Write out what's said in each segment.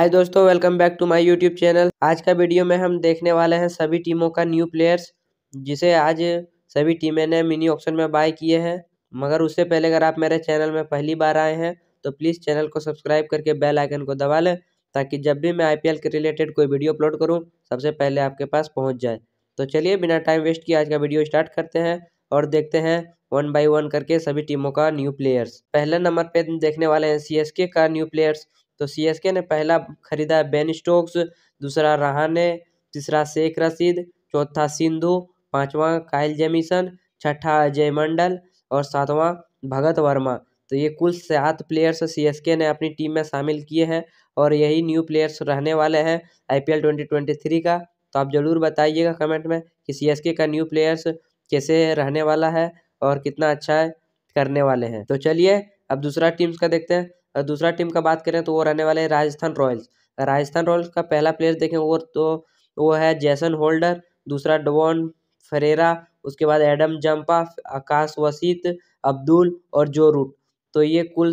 हाय दोस्तों welcome back to my YouTube channel आज का वीडियो में हम देखने वाले हैं सभी टीमों का न्यू प्लेयर्स जिसे आज सभी टीमें ने मिनी ऑप्शन में बाय किए हैं मगर उससे पहले अगर आप मेरे चैनल में पहली बार आए हैं तो प्लीज़ चैनल को सब्सक्राइब करके बेल आइकन को दबा लें ताकि जब भी मैं आई के रिलेटेड कोई वीडियो अपलोड करूँ सबसे पहले आपके पास पहुँच जाए तो चलिए बिना टाइम वेस्ट किए आज का वीडियो स्टार्ट करते हैं और देखते हैं वन बाई वन करके सभी टीमों का न्यू प्लेयर्स पहले नंबर पर देखने वाले हैं सी का न्यू प्लेयर्स तो के ने पहला खरीदा बेन स्टोक्स दूसरा रहाने तीसरा शेख रशीद चौथा सिंधु पांचवा काइल जेमिसन छठा अजय मंडल और सातवां भगत वर्मा तो ये कुल सात प्लेयर्स के ने अपनी टीम में शामिल किए हैं और यही न्यू प्लेयर्स रहने वाले हैं आईपीएल 2023 का तो आप ज़रूर बताइएगा कमेंट में कि के का न्यू प्लेयर्स कैसे रहने वाला है और कितना अच्छा करने वाले हैं तो चलिए अब दूसरा टीम्स का देखते हैं दूसरा टीम का बात करें तो वो रहने वाले राजस्थान रॉयल्स राजस्थान रॉयल्स का पहला प्लेयर देखें वो तो वो है जैसन होल्डर दूसरा डवॉन फरेरा उसके बाद एडम जम्पा आकाश वसीत अब्दुल और जो रूट तो ये कुल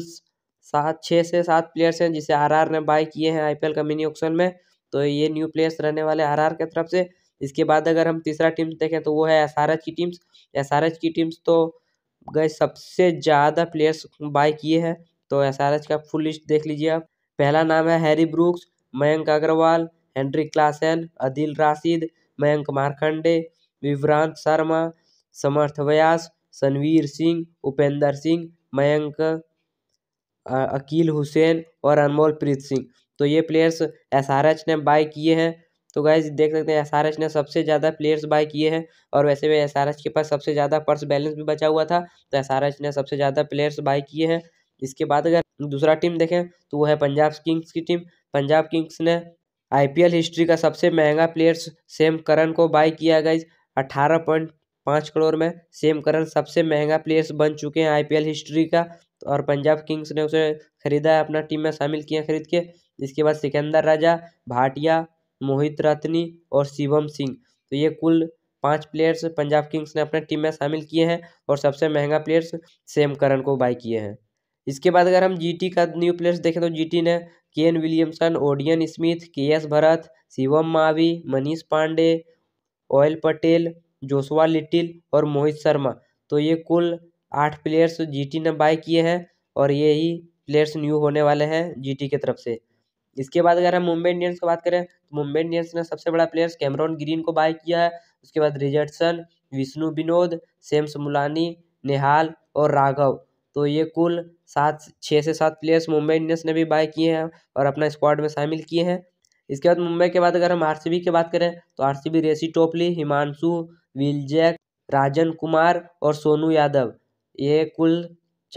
सात छः से सात प्लेयर्स हैं जिसे आरआर ने बाय किए हैं आईपीएल का मिनी ऑक्शन में तो ये न्यू प्लेयर्स रहने वाले आरआर की तरफ से इसके बाद अगर हम तीसरा टीम देखें तो वो है एस की टीम्स एस की टीम्स तो गए सबसे ज़्यादा प्लेयर्स बाय किए हैं तो एस का फुल लिस्ट देख लीजिए आप पहला नाम है Harry Brooks Mayank Agarwal Henry Klaasen Adil Rashid Mayank Markande Vivrant Sharma Samarth Vyas Sanvir Singh Upendra Singh Mayank Akeal Hosein और अनमोल प्रीत सिंह तो ये प्लेयर्स एस ने बाय किए हैं तो गाइज देख सकते हैं एस ने सबसे ज़्यादा प्लेयर्स बाय किए हैं और वैसे भी एस के पास सबसे ज़्यादा पर्स बैलेंस भी बचा हुआ था तो एस ने सबसे ज़्यादा प्लेयर्स बाय किए हैं इसके बाद अगर दूसरा टीम देखें तो वो है पंजाब किंग्स की टीम पंजाब किंग्स ने आईपीएल हिस्ट्री का सबसे महंगा प्लेयर सेम करन को बाय किया गया अठारह पॉइंट पाँच करोड़ में सेम करन सबसे महंगा प्लेयर्स बन चुके हैं आईपीएल हिस्ट्री का तो और पंजाब किंग्स ने उसे खरीदा है अपना टीम में शामिल किया खरीद के इसके बाद सिकंदर राजा भाटिया मोहित रत्नी और शिवम सिंह तो ये कुल पांच प्लेयर्स पंजाब किंग्स ने अपने टीम में शामिल किए हैं और सबसे महंगा प्लेयर्स सेम करन को बाय किए हैं इसके बाद अगर हम जीटी का न्यू प्लेयर्स देखें तो जीटी ने Kane Williamson Odean Smith K S Bharat Shivam Mavi Manish Pandey Urvil Patel Joshua Little और मोहित शर्मा तो ये कुल आठ प्लेयर्स जीटी ने बाय किए हैं और ये ही प्लेयर्स न्यू होने वाले हैं जीटी की तरफ से इसके बाद अगर हम मुंबई इंडियंस की बात करें तो मुंबई इंडियंस ने सबसे बड़ा प्लेयर्स कैमरॉन ग्रीन को बाय किया है उसके बाद रिजर्टसन विष्णु विनोद सेम्स मुलानी नेहाल और राघव तो ये कुल सात छः से सात प्लेयर्स मुंबई इंडियंस ने भी बाय किए हैं और अपना स्क्वाड में शामिल किए हैं इसके बाद मुंबई के बाद अगर हम आर की बात करें तो आर सी रेसी टोपली हिमांशु विलजैक राजन कुमार और सोनू यादव ये कुल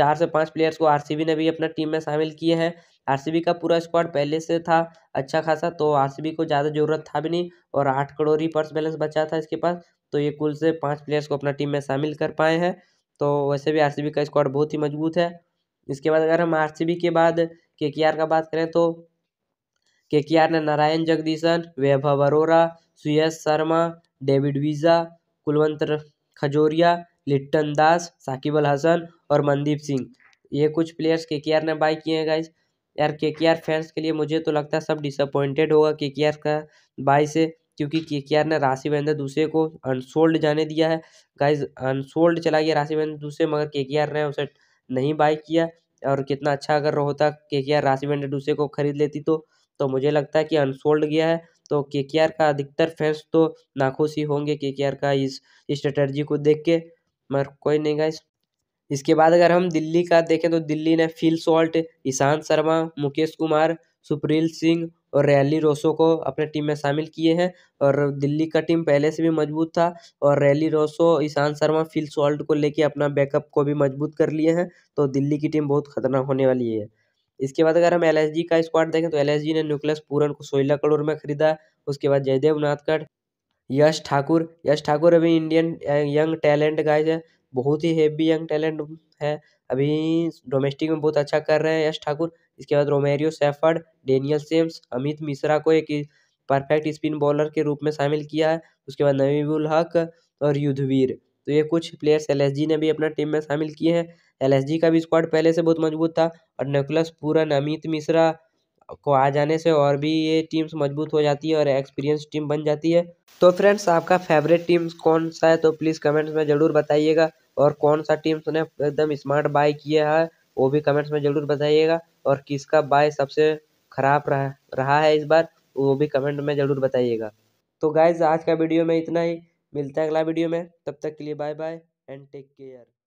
चार से पांच प्लेयर्स को आरसीबी ने भी अपना टीम में शामिल किए हैं आरसीबी का पूरा स्क्वाड पहले से था अच्छा खासा तो आरसीबी को ज़्यादा ज़रूरत था भी नहीं और आठ करोड़ ही पर्स बैलेंस बचा था इसके पास तो ये कुल से पाँच प्लेयर्स को अपना टीम में शामिल कर पाए हैं तो वैसे भी आर का स्क्वाड बहुत ही मजबूत है इसके बाद अगर हम आर के बाद के का बात करें तो के ने नारायण जगदीशन वैभव अरोरा सुयश शर्मा डेविड वीज़ा कुलवंत खजोरिया लिट्टन दास साकिब अल हसन और मनदीप सिंह ये कुछ प्लेयर्स के ने बाय किए हैं गाइज यार के फैंस के लिए मुझे तो लगता है सब डिसअपॉइंटेड होगा के का बाय से क्योंकि के ने राशि बहेंद्र दूसरे को अनसोल्ड जाने दिया है गाइज अनसोल्ड चला गया राशि बहेंद्र दूसरे मगर के ने उसे नहीं बाई किया और कितना अच्छा अगर होता के के आर राशि बहेंद्र दूसरे को खरीद लेती तो तो मुझे लगता है कि अनसोल्ड गया है तो के के आर का अधिकतर फैंस तो नाखुश ही होंगे के के आर का इस स्ट्रेटर्जी को देख के मगर कोई नहीं गाइज इसके बाद अगर हम दिल्ली का देखें तो दिल्ली ने फिल सॉल्ट ईशांत शर्मा मुकेश कुमार सुप्रील सिंह और रैली रोसो को अपने टीम में शामिल किए हैं और दिल्ली का टीम पहले से भी मजबूत था और Rilee Rossouw Ishant Sharma Phil Salt को लेके अपना बैकअप को भी मजबूत कर लिए हैं तो दिल्ली की टीम बहुत खतरनाक होने वाली है इसके बाद अगर हम एल का स्क्वाड देखें तो एल ने न्यूक्लियस पूरन को सोलह करोड़ में खरीदा उसके बाद जयदेव नाथकड़ यश ठाकुर यश ठाकुर अभी इंडियन यंग टैलेंट गाइज है बहुत ही हैवी यंग टैलेंट है अभी डोमेस्टिक में बहुत अच्छा कर रहे हैं यश ठाकुर इसके बाद Romario Shepherd Daniel Sams Amit Mishra को एक परफेक्ट स्पिन बॉलर के रूप में शामिल किया है उसके बाद नवीबुल हक और युद्धवीर तो ये कुछ प्लेयर्स एल ने भी अपना टीम में शामिल किए हैं एल का भी स्क्वाड पहले से बहुत मजबूत था और नकुलस पूरन अमित मिश्रा को आ जाने से और भी ये टीम्स मजबूत हो जाती है और एक्सपीरियंस टीम बन जाती है तो फ्रेंड्स आपका फेवरेट टीम्स कौन सा है तो प्लीज़ कमेंट्स में ज़रूर बताइएगा और कौन सा टीम्स ने एकदम स्मार्ट बाय किया है वो भी कमेंट्स में ज़रूर बताइएगा और किसका बाय सबसे खराब रहा रहा है इस बार वो भी कमेंट में ज़रूर बताइएगा तो गाइज आज का वीडियो में इतना ही मिलता है अगला वीडियो में तब तक के लिए bye bye and take care